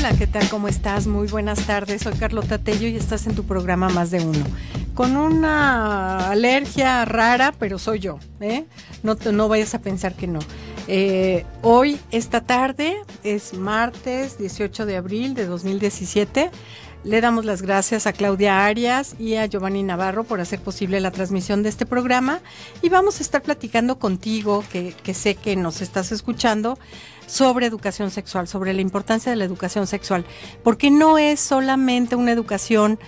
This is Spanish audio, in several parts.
Hola, ¿qué tal? ¿Cómo estás? Muy buenas tardes. Soy Carlota Tello y estás en tu programa Más de Uno. Con una alergia rara, pero soy yo. ¿eh? No, vayas a pensar que no. Eh, hoy, esta tarde, es martes 18 de abril de 2017. Le damos las gracias a Claudia Arias y a Giovanni Navarro por hacer posible la transmisión de este programa y vamos a estar platicando contigo, que, sé que nos estás escuchando, sobre educación sexual, sobre la importancia de la educación sexual, porque no es solamente una educación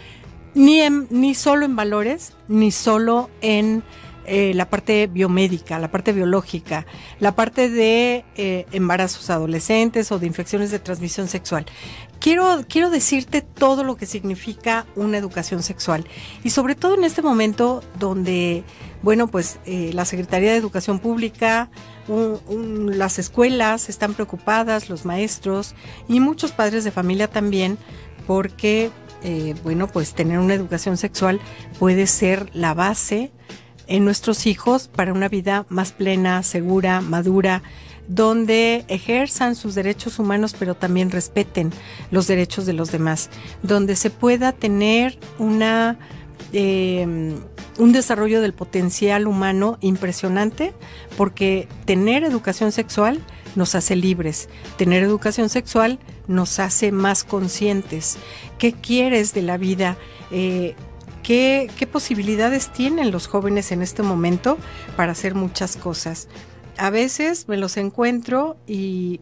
ni, ni solo en valores, ni solo en eh, la parte biomédica, la parte biológica, la parte de eh, embarazos adolescentes o de infecciones de transmisión sexual. Quiero, quiero decirte todo lo que significa una educación sexual y sobre todo en este momento donde, bueno, pues eh, la Secretaría de Educación Pública, las escuelas están preocupadas, los maestros y muchos padres de familia también, porque, bueno, pues tener una educación sexual puede ser la base en nuestros hijos para una vida más plena, segura, madura, donde ejerzan sus derechos humanos pero también respeten los derechos de los demás, donde se pueda tener una... Em, un desarrollo del potencial humano impresionante porque tener educación sexual nos hace libres, tener educación sexual nos hace más conscientes. ¿Qué quieres de la vida? Eh, qué, posibilidades tienen los jóvenes en este momento para hacer muchas cosas. A veces me los encuentro y,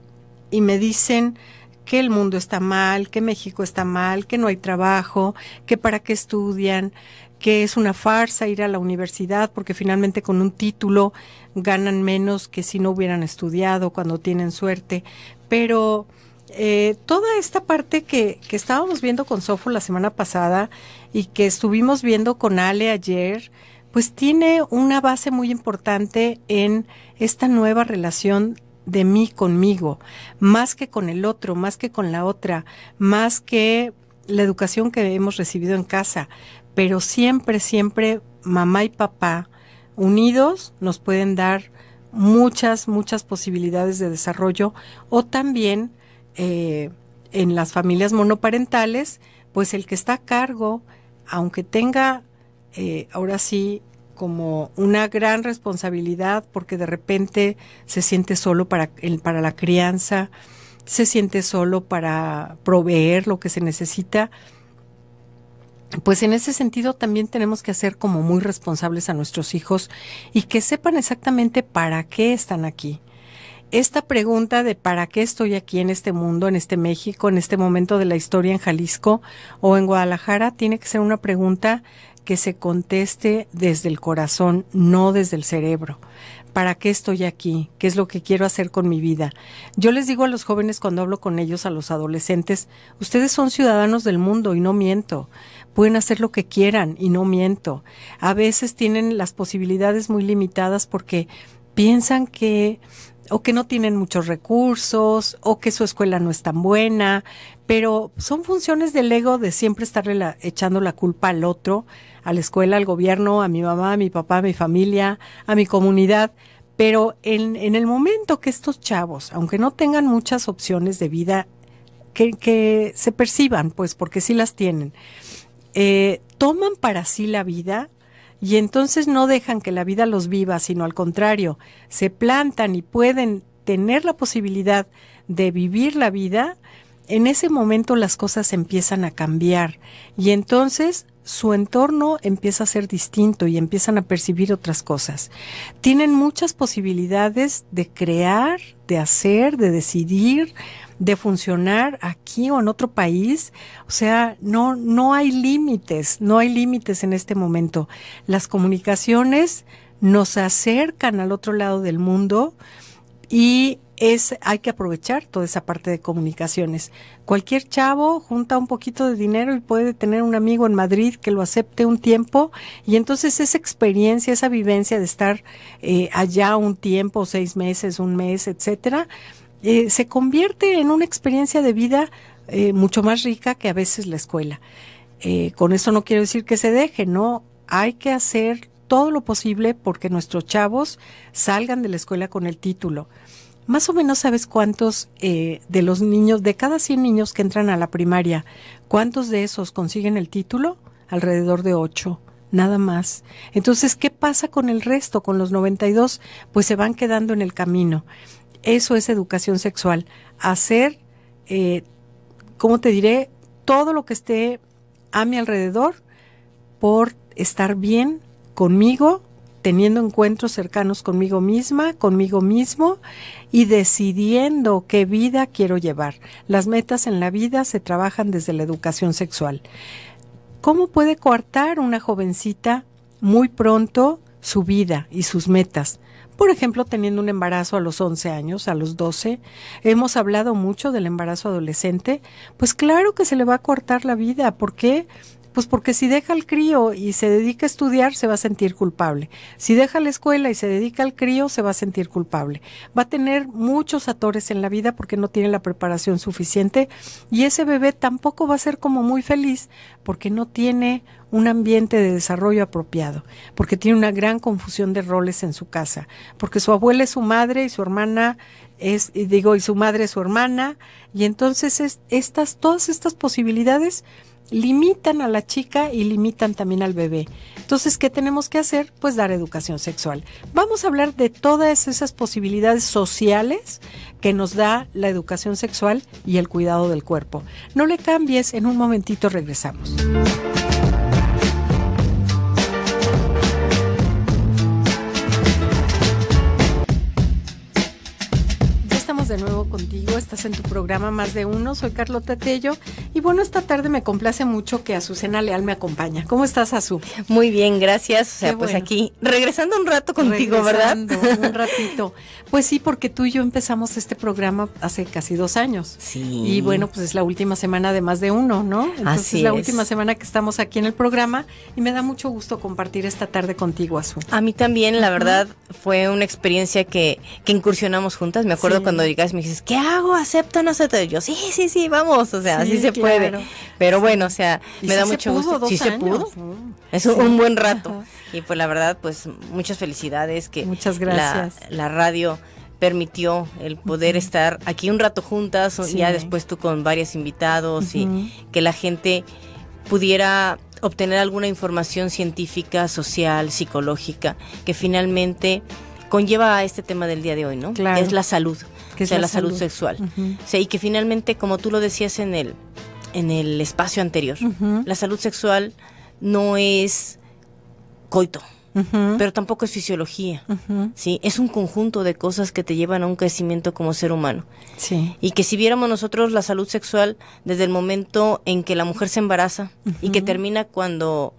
me dicen, que el mundo está mal, que México está mal, que no hay trabajo, que para qué estudian, que es una farsa ir a la universidad porque finalmente con un título ganan menos que si no hubieran estudiado cuando tienen suerte. Pero eh, toda esta parte que, que estábamos viendo con Sofo la semana pasada y que estuvimos viendo con Ale ayer, pues tiene una base muy importante en esta nueva relación de mí conmigo, más que con el otro, más que con la otra, más que la educación que hemos recibido en casa, pero siempre, siempre mamá y papá unidos nos pueden dar muchas, muchas posibilidades de desarrollo o también eh, en las familias monoparentales, pues el que está a cargo, aunque tenga eh, ahora sí como una gran responsabilidad porque de repente se siente solo para, el, para la crianza, se siente solo para proveer lo que se necesita, pues en ese sentido también tenemos que hacer como muy responsables a nuestros hijos y que sepan exactamente para qué están aquí esta pregunta de para qué estoy aquí en este mundo, en este México, en este momento de la historia en Jalisco o en Guadalajara, tiene que ser una pregunta que se conteste desde el corazón, no desde el cerebro. ¿Para qué estoy aquí? ¿Qué es lo que quiero hacer con mi vida? Yo les digo a los jóvenes cuando hablo con ellos, a los adolescentes, ustedes son ciudadanos del mundo y no miento. Pueden hacer lo que quieran y no miento. A veces tienen las posibilidades muy limitadas porque piensan que o que no tienen muchos recursos, o que su escuela no es tan buena, pero son funciones del ego de siempre estarle echando la culpa al otro, a la escuela, al gobierno, a mi mamá, a mi papá, a mi familia, a mi comunidad. Pero en, en el momento que estos chavos, aunque no tengan muchas opciones de vida, que, que se perciban, pues porque sí las tienen, eh, toman para sí la vida, y entonces no dejan que la vida los viva, sino al contrario, se plantan y pueden tener la posibilidad de vivir la vida, en ese momento las cosas empiezan a cambiar y entonces su entorno empieza a ser distinto y empiezan a percibir otras cosas. Tienen muchas posibilidades de crear, de hacer, de decidir, de funcionar aquí o en otro país. O sea, no, no hay límites, no hay límites en este momento. Las comunicaciones nos acercan al otro lado del mundo y es hay que aprovechar toda esa parte de comunicaciones. Cualquier chavo junta un poquito de dinero y puede tener un amigo en Madrid que lo acepte un tiempo y entonces esa experiencia, esa vivencia de estar eh, allá un tiempo, seis meses, un mes, etcétera, eh, se convierte en una experiencia de vida eh, mucho más rica que a veces la escuela. Eh, con eso no quiero decir que se deje, ¿no? Hay que hacer todo lo posible porque nuestros chavos salgan de la escuela con el título. Más o menos sabes cuántos de los niños, de cada 100 niños que entran a la primaria, cuántos de esos consiguen el título? Alrededor de 8, nada más. Entonces, ¿qué pasa con el resto, con los 92? Pues se van quedando en el camino. Eso es educación sexual. Hacer, como eh, ¿cómo te diré? Todo lo que esté a mi alrededor por estar bien conmigo, teniendo encuentros cercanos conmigo misma, conmigo mismo y decidiendo qué vida quiero llevar. Las metas en la vida se trabajan desde la educación sexual. ¿Cómo puede coartar una jovencita muy pronto su vida y sus metas? por ejemplo, teniendo un embarazo a los 11 años, a los 12. Hemos hablado mucho del embarazo adolescente. Pues claro que se le va a cortar la vida. ¿Por qué? Pues porque si deja al crío y se dedica a estudiar, se va a sentir culpable. Si deja la escuela y se dedica al crío, se va a sentir culpable. Va a tener muchos atores en la vida porque no tiene la preparación suficiente y ese bebé tampoco va a ser como muy feliz porque no tiene un ambiente de desarrollo apropiado, porque tiene una gran confusión de roles en su casa, porque su abuela es su madre y su hermana es, digo, y su madre es su hermana, y entonces es, estas, todas estas posibilidades limitan a la chica y limitan también al bebé. Entonces, ¿qué tenemos que hacer? Pues dar educación sexual. Vamos a hablar de todas esas posibilidades sociales que nos da la educación sexual y el cuidado del cuerpo. No le cambies, en un momentito regresamos. de nuevo contigo. Estás en tu programa Más de Uno. Soy Carlota Tello. Y bueno, esta tarde me complace mucho que Azucena Leal me acompaña. ¿Cómo estás, Azu? Muy bien, gracias. O sea, pues aquí, regresando un rato contigo, regresando ¿verdad? Un ratito. Pues sí, porque tú y yo empezamos este programa hace casi dos años. Sí. Y bueno, pues es la última semana de Más de Uno, ¿no? Así es. la última semana que estamos aquí en el programa. Y me da mucho gusto compartir esta tarde contigo, Azu. A mí también, la verdad, fue una experiencia que, que incursionamos juntas. Me acuerdo cuando me dices, ¿qué hago? ¿Acepto o no acepto? yo, sí, sí, sí, vamos, o sea, sí, se puede. Pero bueno, o sea, me da mucho gusto. Sí se pudo. Uh. Es un, buen rato. Y pues la verdad, pues muchas felicidades que muchas gracias. la, radio permitió el poder estar aquí un rato juntas, ya después tú con varios invitados y que la gente pudiera obtener alguna información científica, social, psicológica, que finalmente conlleva a este tema del día de hoy, ¿no? es la salud sea, la, salud. sexual. y que finalmente, como tú lo decías en el, en el espacio anterior, la salud sexual no es coito. Pero tampoco es fisiología, ¿sí? Es un conjunto de cosas que te llevan a un crecimiento como ser humano. Y que si viéramos nosotros la salud sexual desde el momento en que la mujer se embaraza y que termina cuando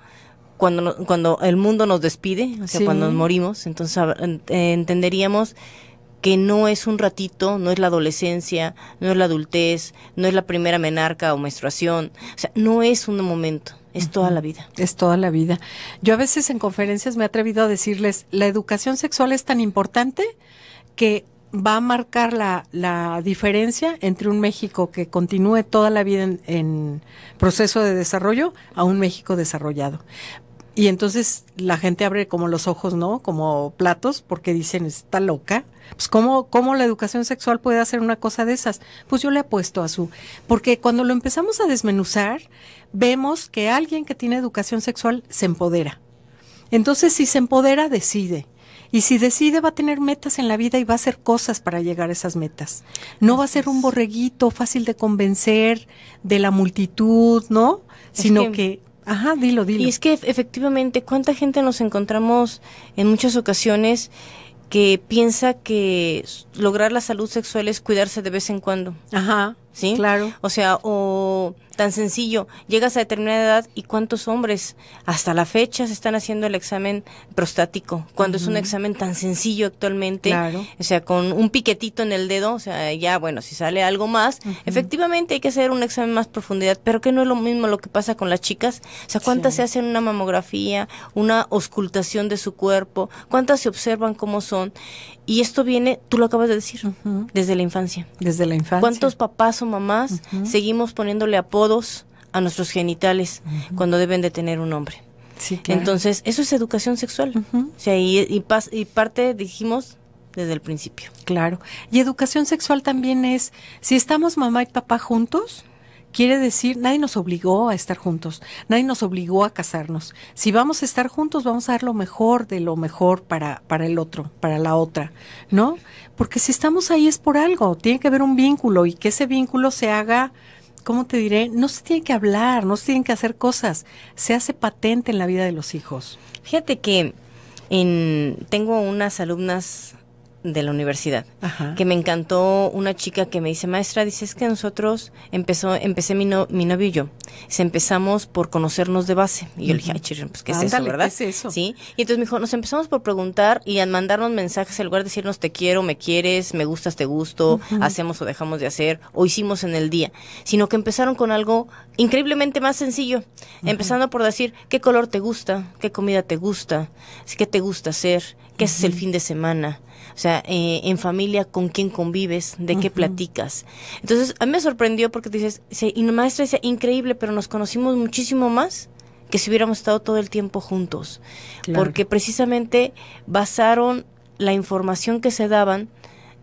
cuando, cuando el mundo nos despide, o sea, cuando nos morimos, entonces eh, entenderíamos que no es un ratito, no es la adolescencia, no es la adultez, no es la primera menarca o menstruación, o sea, no es un momento. Es toda la vida. Es toda la vida. Yo a veces en conferencias me he atrevido a decirles, la educación sexual es tan importante que va a marcar la, diferencia entre un México que continúe toda la vida en, en proceso de desarrollo a un México desarrollado. Y entonces la gente abre como los ojos, ¿no? Como platos, porque dicen, está loca. Pues, ¿cómo, ¿cómo la educación sexual puede hacer una cosa de esas? Pues yo le apuesto a su. Porque cuando lo empezamos a desmenuzar, vemos que alguien que tiene educación sexual se empodera. Entonces, si se empodera, decide. Y si decide, va a tener metas en la vida y va a hacer cosas para llegar a esas metas. No va a ser un borreguito fácil de convencer de la multitud, ¿no? Sino que Ajá, dilo, dilo. Y es que efectivamente, ¿cuánta gente nos encontramos en muchas ocasiones que piensa que lograr la salud sexual es cuidarse de vez en cuando? Ajá. ¿Sí? Claro. O sea, o tan sencillo, llegas a determinada edad y cuántos hombres hasta la fecha se están haciendo el examen prostático, cuando es un examen tan sencillo actualmente, o sea, con un piquetito en el dedo, o sea, ya bueno, si sale algo más, efectivamente hay que hacer un examen más profundidad, pero que no es lo mismo lo que pasa con las chicas, o sea, cuántas se hacen una mamografía, una auscultación de su cuerpo, cuántas se observan cómo son, y esto viene, tú lo acabas de decir, desde la infancia. Desde la infancia. ¿Cuántos papás o mamás seguimos poniéndole apodo a nuestros genitales cuando deben de tener un hombre. Entonces, eso es educación sexual. y, parte, dijimos, desde el principio. Claro. Y educación sexual también es, si estamos mamá y papá juntos, quiere decir, nadie nos obligó a estar juntos, nadie nos obligó a casarnos. Si vamos a estar juntos, vamos a dar lo mejor de lo mejor para, para el otro, para la otra, ¿no? Porque si estamos ahí es por algo, tiene que haber un vínculo y que ese vínculo se haga ¿cómo te diré? No se tiene que hablar, no se tienen que hacer cosas. Se hace patente en la vida de los hijos. Fíjate que en, tengo unas alumnas de la universidad, Ajá. que me encantó una chica que me dice, maestra, dices que nosotros empezó, empecé mi, mi novio yo, empezamos por conocernos de base. Y yo le dije, pues ¿qué es eso, verdad? eso? Sí, y entonces me dijo, nos empezamos por preguntar y al mandarnos mensajes en lugar de decirnos te quiero, me quieres, me gustas, te gusto, hacemos o dejamos de hacer, o hicimos en el día, sino que empezaron con algo increíblemente más sencillo, empezando por decir qué color te gusta, qué comida te gusta, qué te gusta hacer, qué es el fin de semana o sea, eh, en familia, con quién convives, de qué platicas. Entonces, a mí me sorprendió porque dices, sí, y no maestra dice, increíble, pero nos conocimos muchísimo más que si hubiéramos estado todo el tiempo juntos. Porque precisamente basaron la información que se daban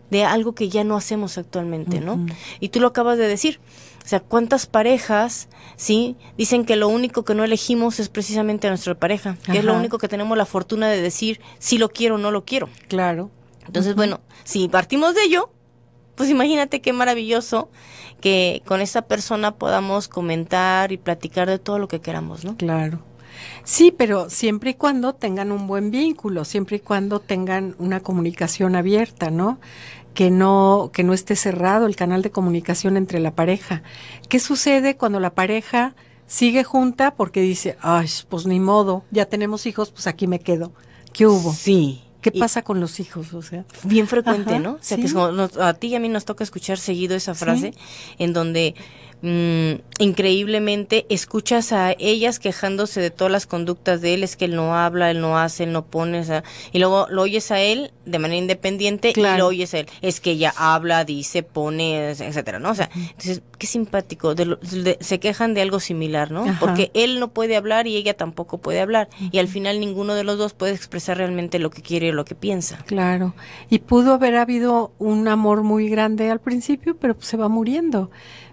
de algo que ya no hacemos actualmente, ¿no? Y tú lo acabas de decir. O sea, ¿cuántas parejas, sí, dicen que lo único que no elegimos es precisamente a nuestra pareja? Que es lo único que tenemos la fortuna de decir si lo quiero o no lo quiero. Claro. Entonces, bueno, si partimos de ello, pues imagínate qué maravilloso que con esa persona podamos comentar y platicar de todo lo que queramos, ¿no? Claro. Sí, pero siempre y cuando tengan un buen vínculo, siempre y cuando tengan una comunicación abierta, ¿no? Que no que no esté cerrado el canal de comunicación entre la pareja. ¿Qué sucede cuando la pareja sigue junta porque dice, "Ay, pues ni modo, ya tenemos hijos, pues aquí me quedo." ¿Qué hubo? Sí. ¿Qué pasa con los hijos? O sea, bien frecuente, ¿no? O sea, que es como, a ti y a mí nos toca escuchar seguido esa frase en donde Mm, increíblemente escuchas a ellas quejándose de todas las conductas de él, es que él no habla, él no hace, él no pone, o sea, y luego lo oyes a él de manera independiente y lo oyes a él, es que ella habla, dice, pone, etcétera, ¿no? O sea, entonces, qué simpático, de lo, se quejan de algo similar, ¿no? Porque él no puede hablar y ella tampoco puede hablar, y al final ninguno de los dos puede expresar realmente lo que quiere o lo que piensa. Claro, y pudo haber habido un amor muy grande al principio, pero se va muriendo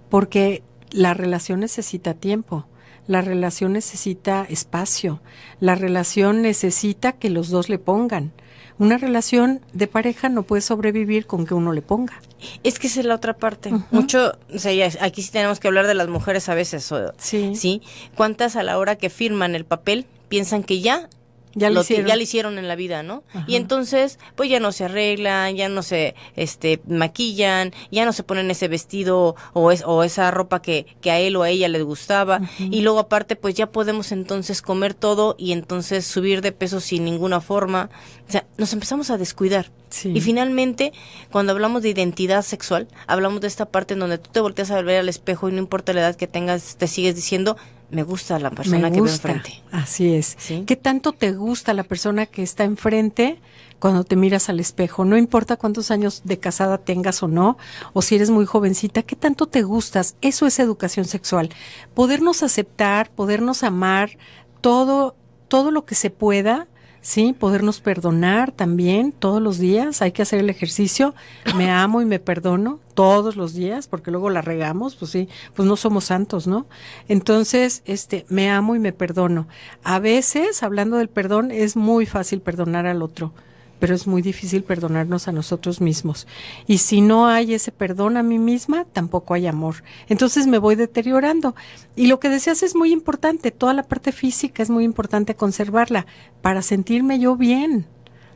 porque la relación necesita tiempo, la relación necesita espacio, la relación necesita que los dos le pongan. Una relación de pareja no puede sobrevivir con que uno le ponga. Es que esa es la otra parte. Mucho, o sea, aquí sí tenemos que hablar de las mujeres a veces, ¿sí? ¿Cuántas a la hora que firman el papel piensan que ya ya lo, hicieron. ya hicieron en la vida, ¿no? Y entonces, pues ya no se arreglan, ya no se este maquillan, ya no se ponen ese vestido o esa ropa que, que a él o a ella les gustaba y luego aparte pues ya podemos entonces comer todo y entonces subir de peso sin ninguna forma. O sea, nos empezamos a descuidar. Y finalmente, cuando hablamos de identidad sexual, hablamos de esta parte en donde tú te volteas a ver al espejo y no importa la edad que tengas, te sigues diciendo me gusta la persona que veo enfrente. Así es. ¿Qué tanto te gusta la persona que está enfrente cuando te miras al espejo? No importa cuántos años de casada tengas o no, o si eres muy jovencita, ¿qué tanto te gustas? Eso es educación sexual. Podernos aceptar, podernos amar, todo, todo lo que se pueda Sí, podernos perdonar también todos los días. Hay que hacer el ejercicio. Me amo y me perdono todos los días, porque luego la regamos, pues sí, pues no somos santos, ¿no? Entonces, este, me amo y me perdono. A veces, hablando del perdón, es muy fácil perdonar al otro pero es muy difícil perdonarnos a nosotros mismos. Y si no hay ese perdón a mí misma, tampoco hay amor. Entonces me voy deteriorando. Y lo que decías es muy importante, toda la parte física es muy importante conservarla para sentirme yo bien,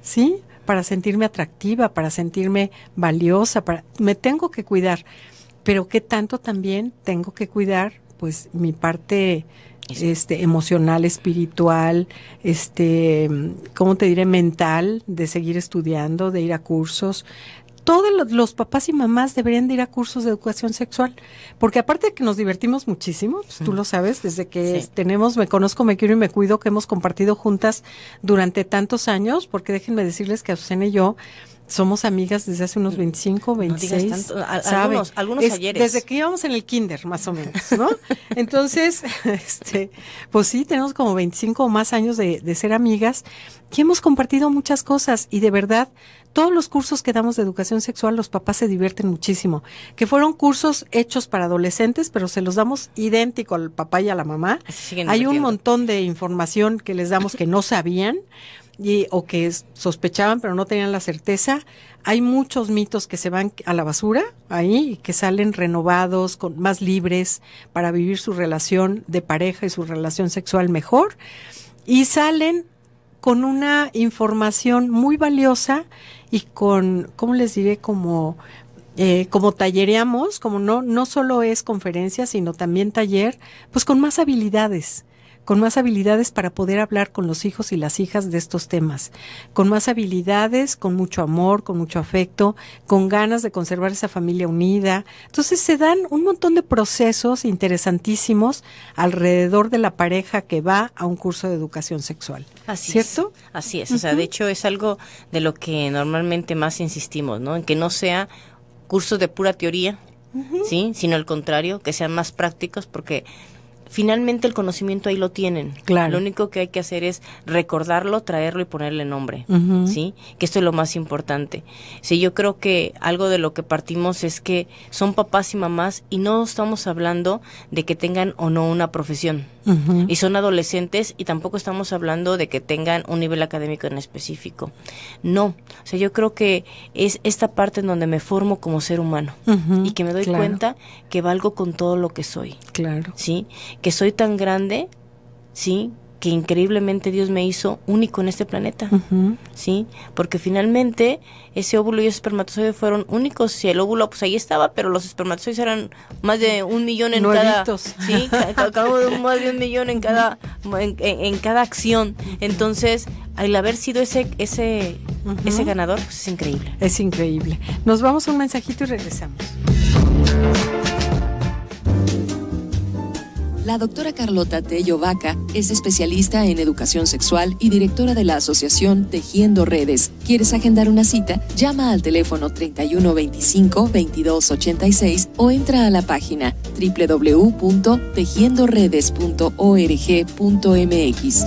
¿sí? Para sentirme atractiva, para sentirme valiosa, para... me tengo que cuidar. Pero qué tanto también tengo que cuidar, pues, mi parte este, emocional, espiritual, este, ¿cómo te diré? Mental, de seguir estudiando, de ir a cursos. Todos los, papás y mamás deberían de ir a cursos de educación sexual, porque aparte de que nos divertimos muchísimo, pues, tú mm. lo sabes, desde que tenemos Me Conozco, Me Quiero y Me Cuido, que hemos compartido juntas durante tantos años, porque déjenme decirles que Azucena y yo somos amigas desde hace unos 25, mm, 26. No algunos, ayeres. Desde que íbamos en el kinder, más o menos, ¿no? Entonces, este, pues sí, tenemos como 25 o más años de, ser amigas y hemos compartido muchas cosas y de verdad todos los cursos que damos de educación sexual los papás se divierten muchísimo, que fueron cursos hechos para adolescentes, pero se los damos idéntico al papá y a la mamá. Hay un montón de información que les damos que no sabían y, o que sospechaban pero no tenían la certeza. Hay muchos mitos que se van a la basura ahí que salen renovados, con, más libres para vivir su relación de pareja y su relación sexual mejor. Y salen con una información muy valiosa y con, ¿cómo les diré? Como eh, como tallereamos, como no, no solo es conferencia, sino también taller, pues con más habilidades con más habilidades para poder hablar con los hijos y las hijas de estos temas, con más habilidades, con mucho amor, con mucho afecto, con ganas de conservar esa familia unida. Entonces se dan un montón de procesos interesantísimos alrededor de la pareja que va a un curso de educación sexual. Así ¿Cierto? así es. O sea, de hecho es algo de lo que normalmente más insistimos, ¿no? En que no sea cursos de pura teoría, ¿sí? Sino al contrario, que sean más prácticos porque finalmente el conocimiento ahí lo tienen. Claro. Lo único que hay que hacer es recordarlo, traerlo y ponerle nombre, ¿sí? Que esto es lo más importante. Sí, yo creo que algo de lo que partimos es que son papás y mamás y no estamos hablando de que tengan o no una profesión. Y son adolescentes y tampoco estamos hablando de que tengan un nivel académico en específico. No, o sea, yo creo que es esta parte en donde me formo como ser humano y que me doy cuenta que valgo con todo lo que soy. Claro. ¿Sí? que soy tan grande, ¿sí? Que increíblemente Dios me hizo único en este planeta, ¿sí? Porque finalmente ese óvulo y ese espermatozoide fueron únicos. si el óvulo, pues ahí estaba, pero los espermatozoides eran más de un millón en Nuevitos. cada. Sí, de más de un millón en cada, en, cada acción. Entonces, al haber sido ese, ese, ese ganador, pues es increíble. Es increíble. Nos vamos a un mensajito y regresamos. La doctora Carlota Tello Vaca es especialista en educación sexual y directora de la asociación Tejiendo Redes. ¿Quieres agendar una cita? Llama al teléfono 3125-2286 o entra a la página www.tejiendoredes.org.mx.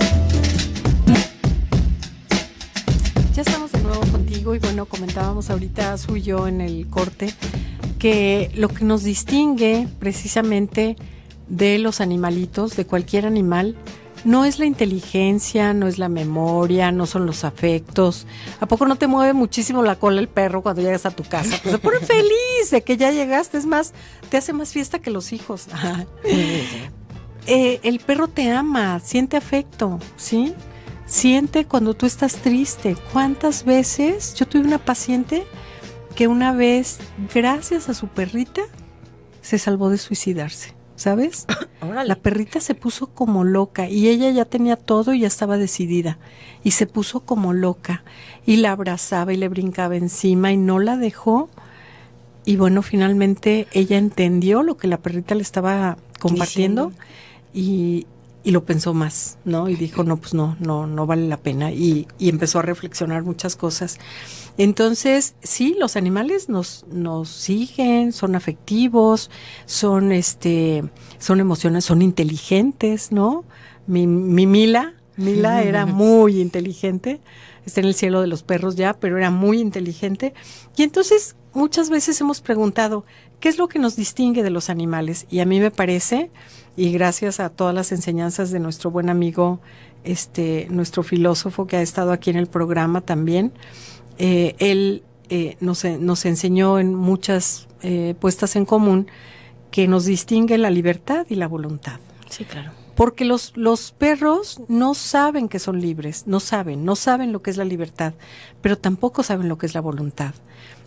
Ya estamos de nuevo contigo y bueno, comentábamos ahorita suyo en el corte que lo que nos distingue precisamente de los animalitos, de cualquier animal, no es la inteligencia, no es la memoria, no son los afectos. ¿A poco no te mueve muchísimo la cola el perro cuando llegas a tu casa? Pues se pone feliz de que ya llegaste, es más, te hace más fiesta que los hijos. Eh, el perro te ama, siente afecto, ¿sí? Siente cuando tú estás triste. ¿Cuántas veces? Yo tuve una paciente que una vez, gracias a su perrita, se salvó de suicidarse. ¿sabes? La perrita se puso como loca y ella ya tenía todo y ya estaba decidida. Y se puso como loca y la abrazaba y le brincaba encima y no la dejó. Y bueno, finalmente ella entendió lo que la perrita le estaba compartiendo y, y lo pensó más, ¿no? Y dijo, no, pues no, no, no vale la pena. Y, y empezó a reflexionar muchas cosas. Entonces, sí, los animales nos, nos siguen, son afectivos, son este, son emociones, son inteligentes, ¿no? Mi, mi Mila, Mila era muy inteligente, está en el cielo de los perros ya, pero era muy inteligente. Y entonces, muchas veces hemos preguntado, ¿qué es lo que nos distingue de los animales? Y a mí me parece y gracias a todas las enseñanzas de nuestro buen amigo, este, nuestro filósofo que ha estado aquí en el programa también, eh, él eh, eh, nos, enseñó en muchas puestas en común que nos distingue la libertad y la voluntad. Sí, claro. Porque los, los perros no saben que son libres, no saben, no saben lo que es la libertad, pero tampoco saben lo que es la voluntad.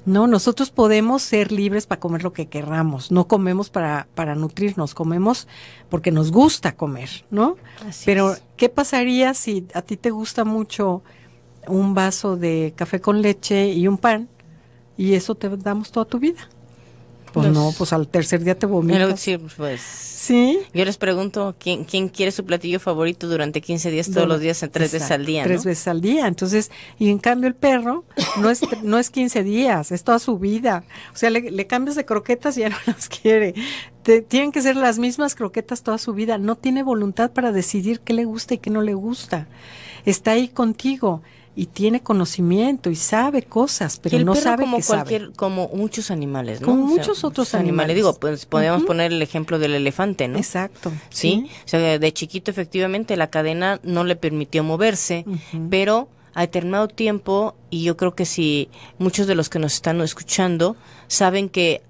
No, nosotros podemos ser libres para comer lo que querramos. No comemos para, para nutrirnos, comemos porque nos gusta comer, ¿no? Pero, ¿qué pasaría si a ti te gusta mucho un vaso de café con leche y un pan y eso te damos toda tu vida? Pues no, pues al tercer día te vomitas. pues. Yo les pregunto, ¿quién, ¿quién quiere su platillo favorito durante 15 días todos los días, tres veces al día? Tres veces al día. Entonces, y en cambio el perro no es, no es 15 días, es toda su vida. O sea, le, cambias de croquetas y ya no las quiere. Te, tienen que ser las mismas croquetas toda su vida. No tiene voluntad para decidir qué le gusta y qué no le gusta. Está ahí contigo y tiene conocimiento y sabe cosas, pero no sabe como cualquier, Como muchos animales, ¿no? Como muchos otros animales. Digo, pues podemos poner el ejemplo del elefante, ¿no? Exacto. ¿Sí? O sea, de chiquito efectivamente la cadena no le permitió moverse, pero a determinado tiempo, y yo creo que si muchos de los que nos están escuchando saben que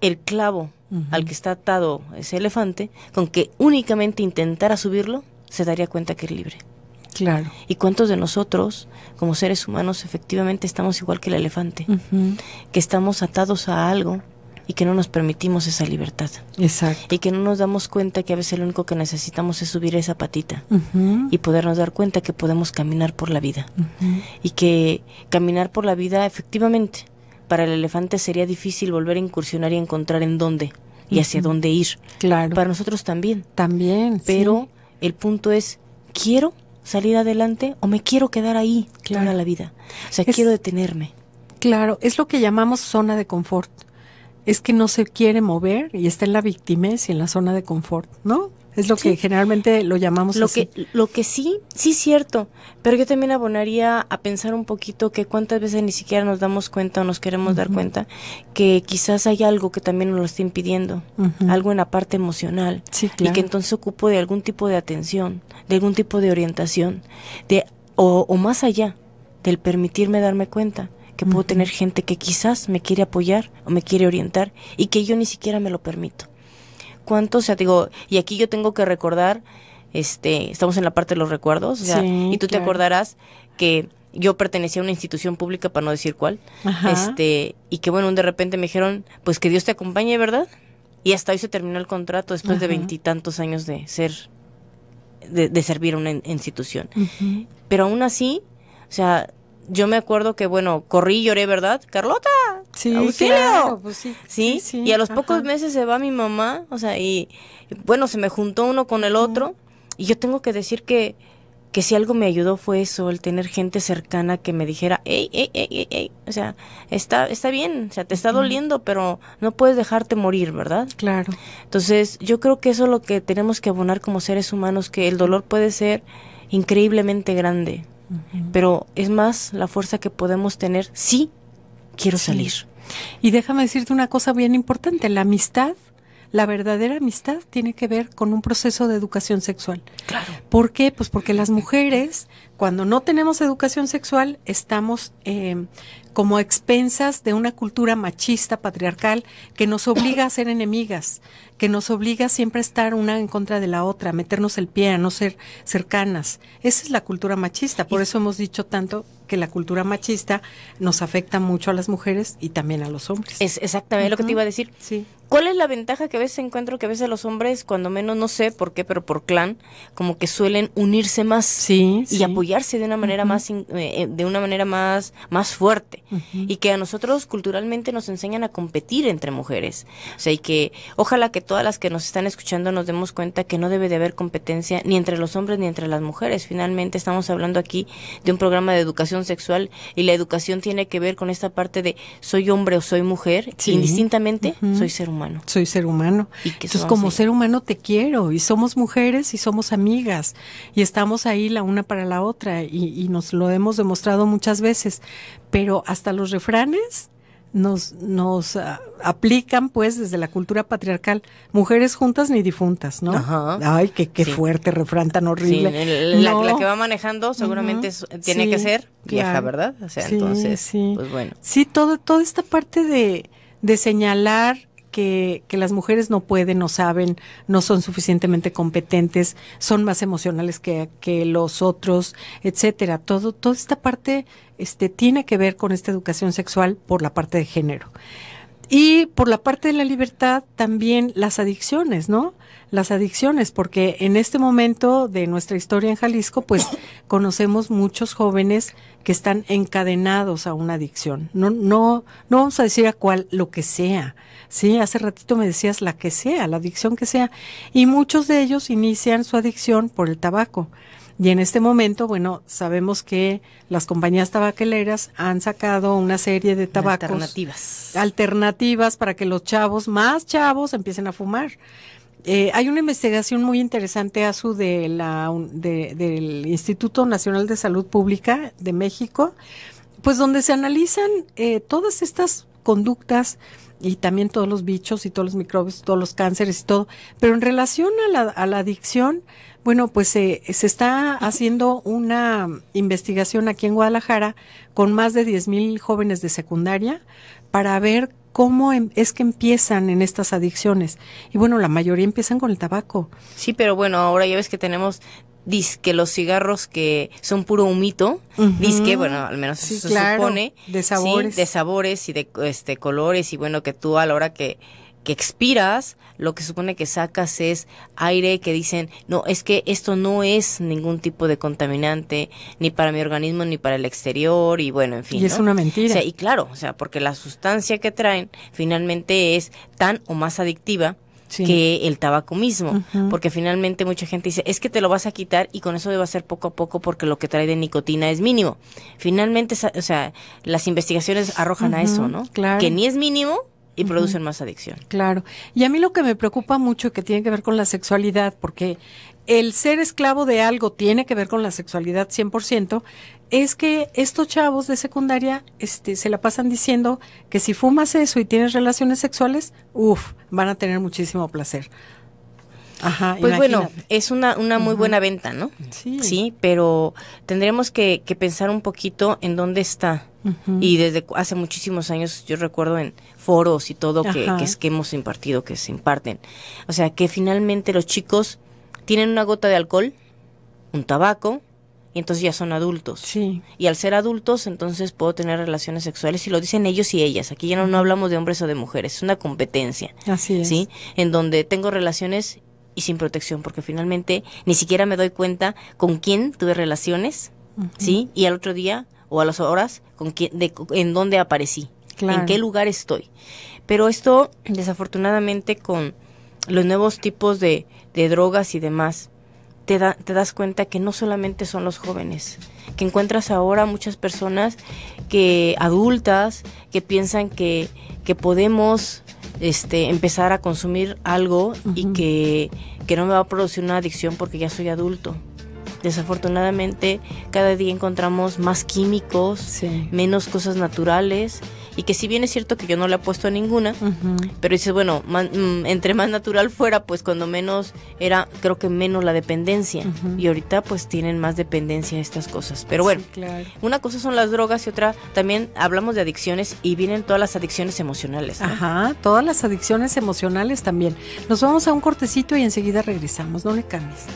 el clavo al que está atado ese elefante, con que únicamente intentara subirlo, se daría cuenta que es libre. Claro. ¿Y cuántos de nosotros, como seres humanos, efectivamente estamos igual que el elefante? Que estamos atados a algo y que no nos permitimos esa libertad. Exacto. Y que no nos damos cuenta que a veces lo único que necesitamos es subir esa patita y podernos dar cuenta que podemos caminar por la vida. Y que caminar por la vida, efectivamente, para el elefante sería difícil volver a incursionar y encontrar en dónde y hacia dónde ir. Claro. Para nosotros también. También. Pero el punto es, quiero salir adelante o me quiero quedar ahí claro. la vida. O sea, quiero detenerme. Claro, es lo que llamamos zona de confort. Es que no se quiere mover y está en la víctima y en la zona de confort, ¿no? Es lo que generalmente lo llamamos lo Que, lo que sí, sí cierto, pero yo también abonaría a pensar un poquito que cuántas veces ni siquiera nos damos cuenta o nos queremos dar cuenta que quizás hay algo que también nos lo está impidiendo, algo en la parte emocional, y que entonces ocupo de algún tipo de atención, de algún tipo de orientación, de o, más allá del permitirme darme cuenta que puedo tener gente que quizás me quiere apoyar o me quiere orientar y que yo ni siquiera me lo permito cuánto, o sea, digo, y aquí yo tengo que recordar, este, estamos en la parte de los recuerdos, y tú te acordarás que yo pertenecía a una institución pública, para no decir cuál, este, y que bueno, de repente me dijeron, pues que Dios te acompañe, ¿verdad? Y hasta hoy se terminó el contrato después de veintitantos años de ser, de, servir a una institución. Pero aún así, o sea, yo me acuerdo que, bueno, corrí lloré, ¿verdad? Carlota, pues sí, sí, ¿Sí? Y a los pocos meses se va mi mamá, o sea, y bueno, se me juntó uno con el otro. Y yo tengo que decir que, que si algo me ayudó fue eso, el tener gente cercana que me dijera, ey, ey, ey, ey, o sea, está, está bien, o sea, te está doliendo, pero no puedes dejarte morir, ¿verdad? Claro. Entonces, yo creo que eso es lo que tenemos que abonar como seres humanos, que el dolor puede ser increíblemente grande pero es más la fuerza que podemos tener si quiero salir. Y déjame decirte una cosa bien importante, la amistad la verdadera amistad tiene que ver con un proceso de educación sexual. Claro. ¿Por qué? Pues porque las mujeres, cuando no tenemos educación sexual, estamos em, como expensas de una cultura machista, patriarcal, que nos obliga a ser enemigas que nos obliga siempre a estar una en contra de la otra, a meternos el pie, a no ser cercanas. Esa es la cultura machista, por eso hemos dicho tanto que la cultura machista nos afecta mucho a las mujeres y también a los hombres. Es exactamente lo que te iba a decir. Sí. ¿Cuál es la ventaja que a veces encuentro que a veces los hombres, cuando menos no sé por qué, pero por clan, como que suelen unirse más y apoyarse de una manera más eh, eh, de una manera más más fuerte y que a nosotros culturalmente nos enseñan a competir entre mujeres, o sea, y que ojalá que todas las que nos están escuchando nos demos cuenta que no debe de haber competencia ni entre los hombres ni entre las mujeres. Finalmente estamos hablando aquí de un programa de educación sexual y la educación tiene que ver con esta parte de soy hombre o soy mujer, indistintamente soy ser humano. Soy ser humano. ¿Y Entonces como ser humano te quiero y somos mujeres y somos amigas y estamos ahí la una para la otra y, y nos lo hemos demostrado muchas veces, pero hasta los refranes nos, nos ah, aplican pues desde la cultura patriarcal, mujeres juntas ni difuntas, ¿no? Ajá. Ay, qué, qué fuerte refrán tan horrible. la, que va manejando seguramente tiene que ser vieja, ¿verdad? O sea, entonces, pues bueno. Sí, todo, toda esta parte de, de señalar que, las mujeres no pueden, no saben, no son suficientemente competentes, son más emocionales que, que los otros, etcétera. Todo, toda esta parte este, tiene que ver con esta educación sexual por la parte de género. Y por la parte de la libertad, también las adicciones, ¿no? las adicciones, porque en este momento de nuestra historia en Jalisco, pues conocemos muchos jóvenes que están encadenados a una adicción. No, no, no vamos a decir a cuál, lo que sea. Sí, hace ratito me decías la que sea, la adicción que sea. Y muchos de ellos inician su adicción por el tabaco. Y en este momento, bueno, sabemos que las compañías tabaqueleras han sacado una serie de tabacos. Alternativas. Alternativas para que los chavos, más chavos, empiecen a fumar. Eh, hay una investigación muy interesante, ASU, de la, del Instituto Nacional de Salud Pública de México, pues donde se analizan eh, todas estas conductas y también todos los bichos y todos los microbios, todos los cánceres y todo. Pero en relación a la, adicción, bueno, pues se está haciendo una investigación aquí en Guadalajara con más de 10.000 jóvenes de secundaria para ver cómo em, es que empiezan en estas adicciones. Y bueno, la mayoría empiezan con el tabaco. Sí, pero bueno, ahora ya ves que tenemos que los cigarros que son puro humito, bueno, al menos eso se supone. De sabores. de sabores y de este, colores y bueno, que tú a la hora que que expiras, lo que supone que sacas es aire que dicen, no, es que esto no es ningún tipo de contaminante, ni para mi organismo, ni para el exterior, y bueno, en fin. Y es una mentira. y claro, o sea, porque la sustancia que traen finalmente es tan o más adictiva. que el tabaco mismo, porque finalmente mucha gente dice, es que te lo vas a quitar y con eso a ser poco a poco porque lo que trae de nicotina es mínimo. Finalmente, o sea, las investigaciones arrojan a eso, ¿no? Claro. Que ni es mínimo, y producen más adicción. Claro. Y a mí lo que me preocupa mucho que tiene que ver con la sexualidad, porque el ser esclavo de algo tiene que ver con la sexualidad 100%, es que estos chavos de secundaria este, se la pasan diciendo que si fumas eso y tienes relaciones sexuales, uff, van a tener muchísimo placer pues bueno, es una, una muy buena venta, ¿no? Sí. pero tendremos que, pensar un poquito en dónde está. Y desde hace muchísimos años yo recuerdo en foros y todo que, que, es, que hemos impartido, que se imparten. O sea, que finalmente los chicos tienen una gota de alcohol, un tabaco, y entonces ya son adultos. Y al ser adultos, entonces puedo tener relaciones sexuales y lo dicen ellos y ellas. Aquí ya no, no hablamos de hombres o de mujeres, es una competencia. Así es. ¿Sí? En donde tengo relaciones y sin protección, porque finalmente ni siquiera me doy cuenta con quién tuve relaciones, ¿sí? Y al otro día o a las horas con quién, de, en dónde aparecí, en qué lugar estoy. Pero esto, desafortunadamente, con los nuevos tipos de, drogas y demás, te, te das cuenta que no solamente son los jóvenes, que encuentras ahora muchas personas que adultas que piensan que, que podemos este, empezar a consumir algo y que, que no me va a producir una adicción porque ya soy adulto. Desafortunadamente, cada día encontramos más químicos, menos cosas naturales y que si bien es cierto que yo no le apuesto a ninguna, pero dices, bueno, mm, entre más natural fuera, pues cuando menos era, creo que menos la dependencia. Y ahorita pues tienen más dependencia estas cosas. Pero bueno, una cosa son las drogas y otra también hablamos de adicciones y vienen todas las adicciones emocionales. Ajá, todas las adicciones emocionales también. Nos vamos a un cortecito y enseguida regresamos, no le cambies.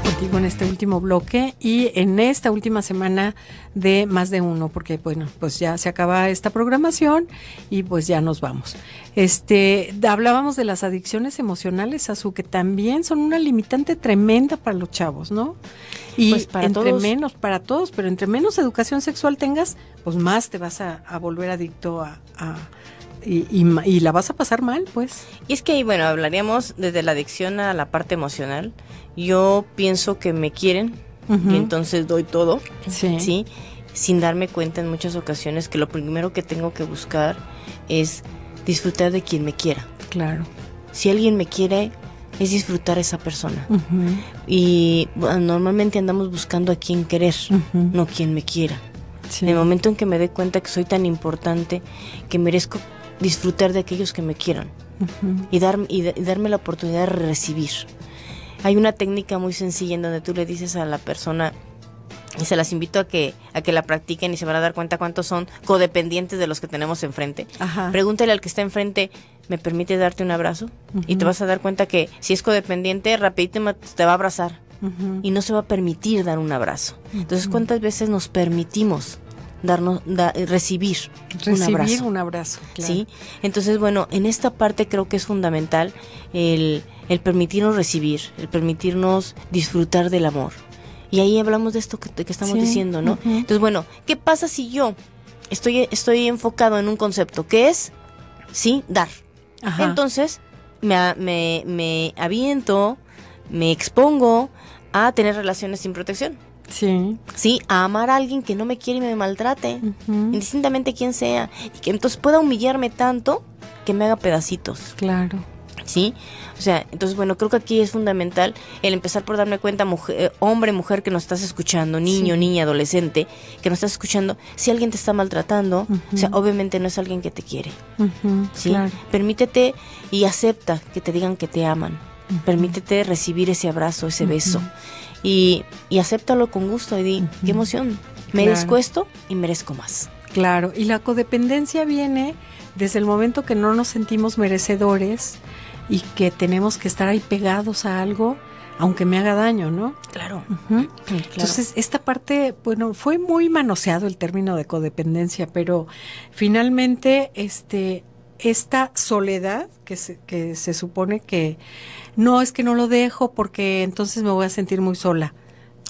contigo en este último bloque y en esta última semana de más de uno, porque bueno, pues ya se acaba esta programación y pues ya nos vamos. Este, hablábamos de las adicciones emocionales, su que también son una limitante tremenda para los chavos, ¿no? Y pues para entre menos, para todos, pero entre menos educación sexual tengas, pues más te vas a, volver adicto a y, la vas a pasar mal, pues. Y es que, bueno, hablaríamos desde la adicción a la parte emocional. Yo pienso que me quieren entonces doy todo, sí. Sin darme cuenta en muchas ocasiones que lo primero que tengo que buscar es disfrutar de quien me quiera. Claro. Si alguien me quiere, es disfrutar a esa persona. Y normalmente andamos buscando a quien querer, no quien me quiera. En el momento en que me dé cuenta que soy tan importante, que merezco disfrutar de aquellos que me quieran y, dar, y, darme la oportunidad de recibir. Hay una técnica muy sencilla en donde tú le dices a la persona, y se las invito a que, a que la practiquen y se van a dar cuenta cuántos son codependientes de los que tenemos enfrente. Pregúntale al que está enfrente, ¿me permite darte un abrazo? Y te vas a dar cuenta que si es codependiente, rapidito te va a abrazar. Y no se va a permitir dar un abrazo. Entonces, ¿cuántas veces nos permitimos darnos eh, recibir, un abrazo. Un abrazo ¿sí? Entonces, bueno, en esta parte creo que es fundamental el, el permitirnos recibir, el permitirnos disfrutar del amor. Y ahí hablamos de esto que, estamos diciendo, ¿no? Entonces, bueno, ¿qué pasa si yo estoy, estoy enfocado en un concepto que es, sí, dar? Entonces, me, me, me aviento, me expongo a tener relaciones sin protección Sí. Sí, a amar a alguien que no me quiere y me maltrate, indistintamente quién sea, y que entonces pueda humillarme tanto que me haga pedacitos. Claro. ¿Sí? O sea, entonces, bueno, creo que aquí es fundamental el empezar por darme cuenta, mujer, eh, hombre, mujer que nos estás escuchando, niño, niña, adolescente, que nos estás escuchando, si alguien te está maltratando, o sea, obviamente no es alguien que te quiere. ¿sí? Permítete y acepta que te digan que te aman. Permítete recibir ese abrazo, ese beso y, y con gusto y di, qué emoción, me descuesto y merezco más. Claro, y la codependencia viene desde el momento que no nos sentimos merecedores y que tenemos que estar ahí pegados a algo, aunque me haga daño, ¿no? claro. Entonces, esta parte, bueno, fue muy manoseado el término de codependencia, pero finalmente, este, esta soledad que se, que se supone que no es que no lo dejo porque entonces me voy a sentir muy sola.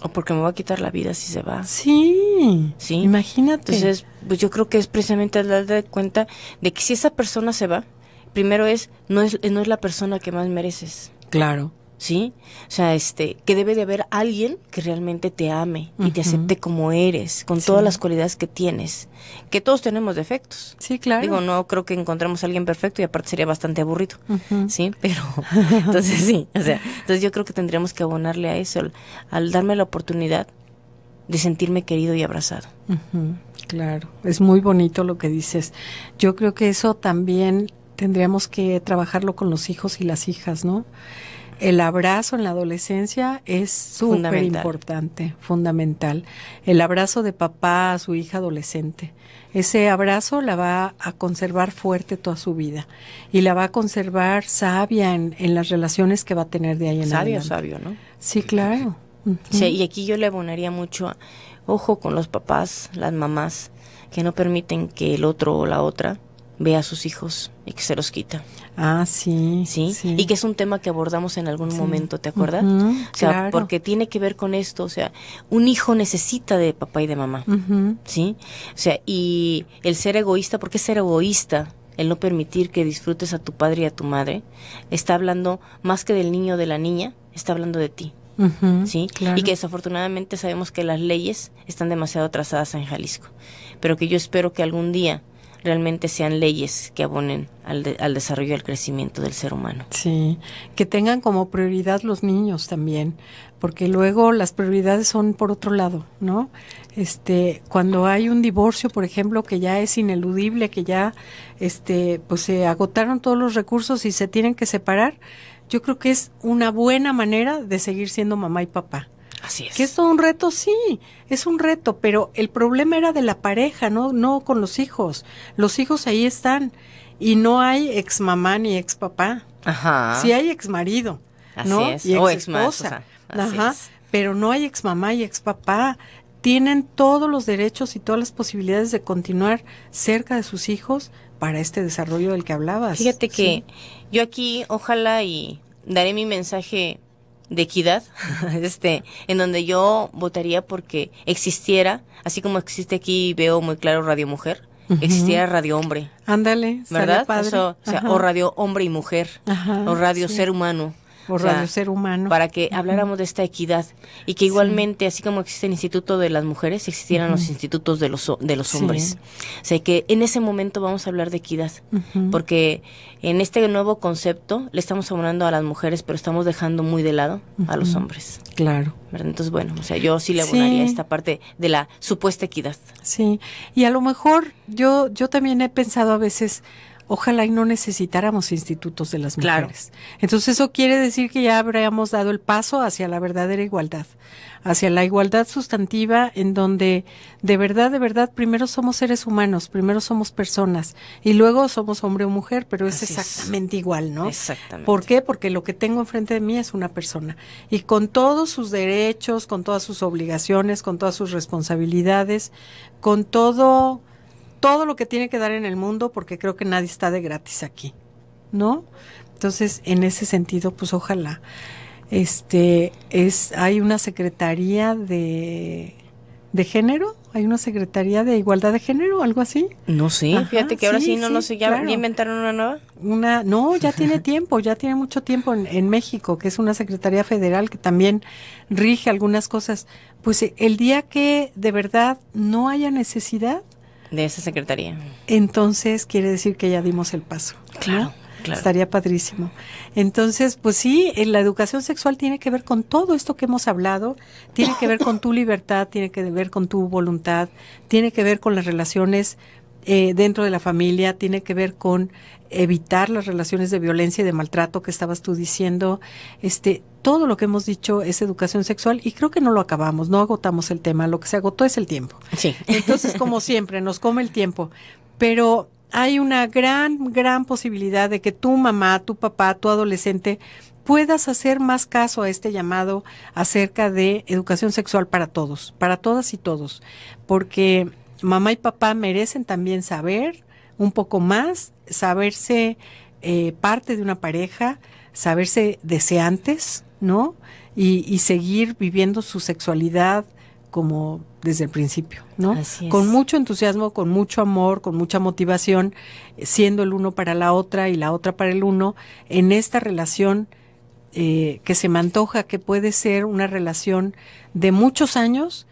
O porque me va a quitar la vida si se va. Sí. Sí. Imagínate. Entonces, pues yo creo que es precisamente dar cuenta de que si esa persona se va, primero es no, es, no es la persona que más mereces. Claro. ¿sí? O sea, este, que debe de haber alguien que realmente te ame y te acepte como eres, con todas las cualidades que tienes, que todos tenemos defectos. Sí, claro. Digo, no creo que encontremos a alguien perfecto y aparte sería bastante aburrido, ¿sí? Pero, entonces sí, o sea, entonces yo creo que tendríamos que abonarle a eso, al, darme la oportunidad de sentirme querido y abrazado. Claro, es muy bonito lo que dices. Yo creo que eso también tendríamos que trabajarlo con los hijos y las hijas, ¿no? el abrazo en la adolescencia es súper importante, fundamental. El abrazo de papá a su hija adolescente. Ese abrazo la va a conservar fuerte toda su vida y la va a conservar sabia en, las relaciones que va a tener de ahí en adelante. Sabio, sabio, ¿no? Sí, claro. sí, y aquí yo le abonaría mucho, ojo con los papás, las mamás, que no permiten que el otro o la otra ve a sus hijos y que se los quita. Ah, sí. Sí, y que es un tema que abordamos en algún momento, ¿te acuerdas? o sea, porque tiene que ver con esto, o sea, un hijo necesita de papá y de mamá, ¿sí? O sea, y el ser egoísta, ¿por qué ser egoísta? El no permitir que disfrutes a tu padre y a tu madre, está hablando más que del niño o de la niña, está hablando de ti. ¿Sí? Claro. Y que desafortunadamente sabemos que las leyes están demasiado atrasadas en Jalisco. Pero que yo espero que algún día realmente sean leyes que abonen al, desarrollo y al crecimiento del ser humano. Sí, que tengan como prioridad los niños también, porque luego las prioridades son por otro lado, ¿no? Este, cuando hay un divorcio, por ejemplo, que ya es ineludible, que ya este, pues se agotaron todos los recursos y se tienen que separar, yo creo que es una buena manera de seguir siendo mamá y papá. Así es. Que es todo un reto, sí, es un reto, pero el problema era de la pareja, no, no con los hijos. Los hijos ahí están y no hay ex mamá ni ex papá. Ajá. Sí hay ex marido, Así ¿no? es. ex esposa. Ajá. Pero no hay ex mamá y ex papá. Tienen todos los derechos y todas las posibilidades de continuar cerca de sus hijos para este desarrollo del que hablabas. Fíjate que yo aquí, ojalá y daré mi mensaje de equidad, este, en donde yo votaría porque existiera, así como existe aquí, veo muy claro Radio Mujer, existiera Radio Hombre. Ándale, ¿verdad? Padre. o, Radio Hombre y Mujer, o Radio Ser Humano, por Ser Humano. Para que habláramos de esta equidad y que igualmente, así como existe el Instituto de las Mujeres, existieran los institutos de los, de los hombres. O sea, que en ese momento vamos a hablar de equidad, porque en este nuevo concepto le estamos abonando a las mujeres, pero estamos dejando muy de lado a los hombres. Claro. Entonces, bueno, o sea, yo sí le abonaría esta parte de la supuesta equidad. Sí, y a lo mejor yo, yo también he pensado a veces ojalá y no necesitáramos institutos de las mujeres. Entonces eso quiere decir que ya habríamos dado el paso hacia la verdadera igualdad, hacia la igualdad sustantiva en donde de verdad, de verdad, primero somos seres humanos, primero somos personas y luego somos hombre o mujer, pero es exactamente igual, ¿no? Exactamente. ¿Por qué? Porque lo que tengo enfrente de mí es una persona y con todos sus derechos, con todas sus obligaciones, con todas sus responsabilidades, con todo todo lo que tiene que dar en el mundo porque creo que nadie está de gratis aquí, ¿no? Entonces, en ese sentido, pues ojalá. Este, es, hay una secretaría de, de género, hay una secretaría de igualdad de género, algo así. No sé. Fíjate que ahora sí, no, no sé, ya, inventaron una nueva. Una, no, ya tiene tiempo, ya tiene mucho tiempo en, México, que es una secretaría federal que también rige algunas cosas. Pues el día que de verdad no haya necesidad, de esa secretaría. Entonces quiere decir que ya dimos el paso. Claro. Claro. Estaría padrísimo. Entonces, pues sí, eh, la educación sexual tiene que ver con todo esto que hemos hablado, tiene que ver con tu libertad, tiene que ver con tu voluntad, tiene que ver con las relaciones eh, dentro de la familia tiene que ver con evitar las relaciones de violencia y de maltrato que estabas tú diciendo. Este, todo lo que hemos dicho es educación sexual y creo que no lo acabamos, no agotamos el tema, lo que se agotó es el tiempo. Sí. Entonces, como siempre, nos come el tiempo, pero hay una gran, gran posibilidad de que tu mamá, tu papá, tu adolescente puedas hacer más caso a este llamado acerca de educación sexual para todos, para todas y todos, porque mamá y papá merecen también saber un poco más, saberse eh, parte de una pareja, saberse deseantes, ¿no? Y, seguir viviendo su sexualidad como desde el principio, ¿no? Con mucho entusiasmo, con mucho amor, con mucha motivación, siendo el uno para la otra y la otra para el uno, en esta relación eh, que se me antoja que puede ser una relación de muchos años,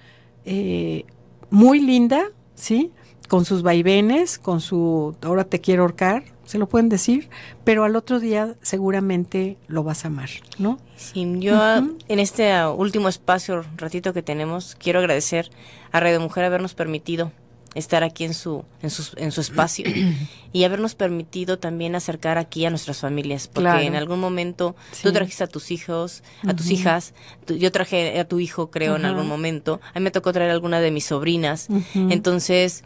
eh, muy linda, ¿sí? Con sus vaivenes, con su ahora te quiero ahorcar, se lo pueden decir, pero al otro día seguramente lo vas a amar, ¿no? Sí, yo ah, en este ah, último espacio, ratito que tenemos, quiero agradecer a Radio Mujer habernos permitido estar aquí en su, en su, en su espacio y habernos permitido también acercar aquí a nuestras familias, porque en algún momento tú trajiste a tus hijos, a tus hijas, yo traje a tu hijo creo en algún momento, a mí me tocó traer alguna de mis sobrinas, entonces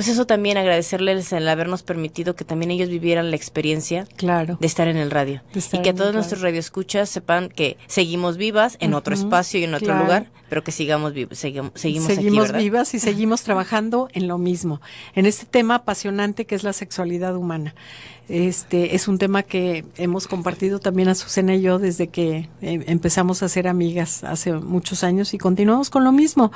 pues eso también agradecerles el habernos permitido que también ellos vivieran la experiencia de estar en el radio. Y que todos nuestros radioescuchas sepan que seguimos vivas en otro espacio y en otro lugar, pero que sigamos vivos, seguimos, seguimos vivas y seguimos trabajando en lo mismo, en este tema apasionante que es la sexualidad humana. Este es un tema que hemos compartido también a Azucena y yo desde que eh, empezamos a ser amigas hace muchos años y continuamos con lo mismo.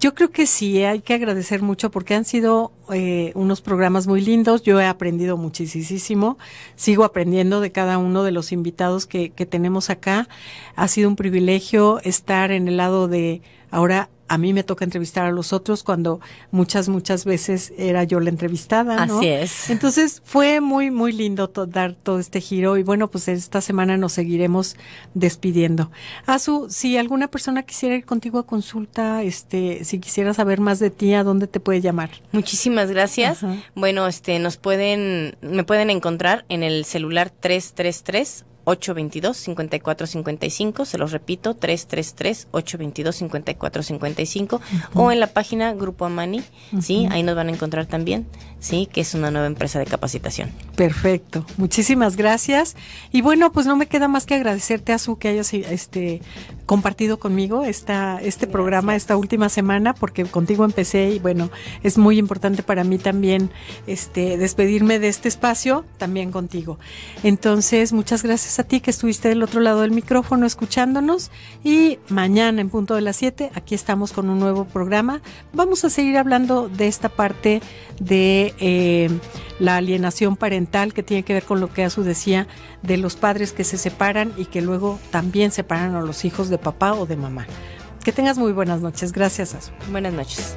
Yo creo que sí, eh, hay que agradecer mucho porque han sido eh, unos programas muy lindos. Yo he aprendido muchísimo, sigo aprendiendo de cada uno de los invitados que, que tenemos acá. Ha sido un privilegio estar en el lado de ahora a mí me toca entrevistar a los otros cuando muchas, muchas veces era yo la entrevistada. Así es. Entonces fue muy, muy lindo dar todo este giro y bueno, pues esta semana nos seguiremos despidiendo. Azu, si alguna persona quisiera ir contigo a consulta, este, si quisiera saber más de ti, ¿a dónde te puede llamar? Muchísimas gracias. Bueno, este, nos pueden, me pueden encontrar en el celular 333 822-5455, se los repito, 333-822-5455, o en la página Grupo Amani, ¿sí? Ahí nos van a encontrar también, ¿sí? Que es una nueva empresa de capacitación. Perfecto, muchísimas gracias. Y bueno, pues no me queda más que agradecerte, a su que hayas este, compartido conmigo esta, este programa esta última semana, porque contigo empecé y bueno, es muy importante para mí también este, despedirme de este espacio, también contigo. Entonces, muchas gracias a ti que estuviste del otro lado del micrófono escuchándonos y mañana en punto de las 7 aquí estamos con un nuevo programa. Vamos a seguir hablando de esta parte de eh, la alienación parental que tiene que ver con lo que Azu decía de los padres que se separan y que luego también separan a los hijos de papá o de mamá. Que tengas muy buenas noches. Gracias, Azu. Buenas noches.